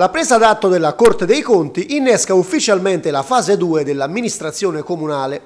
La presa d'atto della Corte dei Conti innesca ufficialmente la fase 2 dell'amministrazione comunale.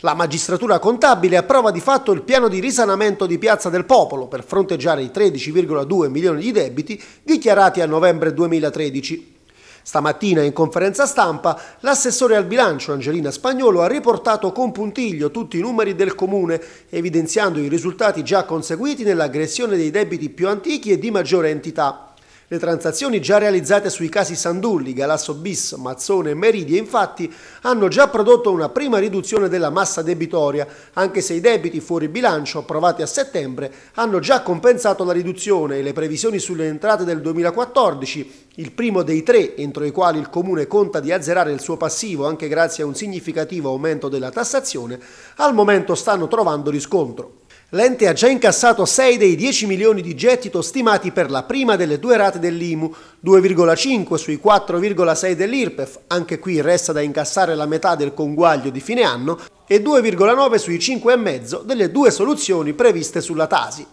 La magistratura contabile approva di fatto il piano di risanamento di Piazza del Popolo per fronteggiare i 13,2 milioni di debiti dichiarati a novembre 2013. Stamattina in conferenza stampa l'assessore al bilancio Angelina Spagnolo ha riportato con puntiglio tutti i numeri del comune, evidenziando i risultati già conseguiti nell'aggressione dei debiti più antichi e di maggiore entità. Le transazioni già realizzate sui casi Sandulli, Galasso Bis, Mazzone e Meridia infatti hanno già prodotto una prima riduzione della massa debitoria, anche se i debiti fuori bilancio approvati a settembre hanno già compensato la riduzione e le previsioni sulle entrate del 2014 il primo dei tre entro i quali il Comune conta di azzerare il suo passivo anche grazie a un significativo aumento della tassazione, al momento stanno trovando riscontro. L'ente ha già incassato 6 dei 10 milioni di gettito stimati per la prima delle due rate dell'IMU, 2,5 sui 4,6 dell'IRPEF, anche qui resta da incassare la metà del conguaglio di fine anno, e 2,9 sui 5,5 delle due soluzioni previste sulla Tasi.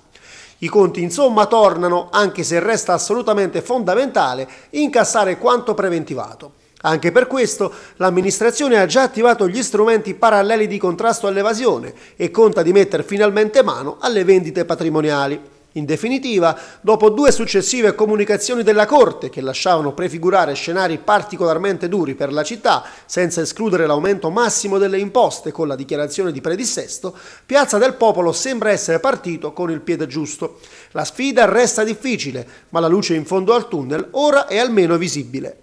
I conti insomma tornano, anche se resta assolutamente fondamentale incassare quanto preventivato. Anche per questo l'amministrazione ha già attivato gli strumenti paralleli di contrasto all'evasione e conta di mettere finalmente mano alle vendite patrimoniali. In definitiva, dopo due successive comunicazioni della Corte che lasciavano prefigurare scenari particolarmente duri per la città, senza escludere l'aumento massimo delle imposte con la dichiarazione di predissesto, Piazza del Popolo sembra essere partito con il piede giusto. La sfida resta difficile, ma la luce in fondo al tunnel ora è almeno visibile.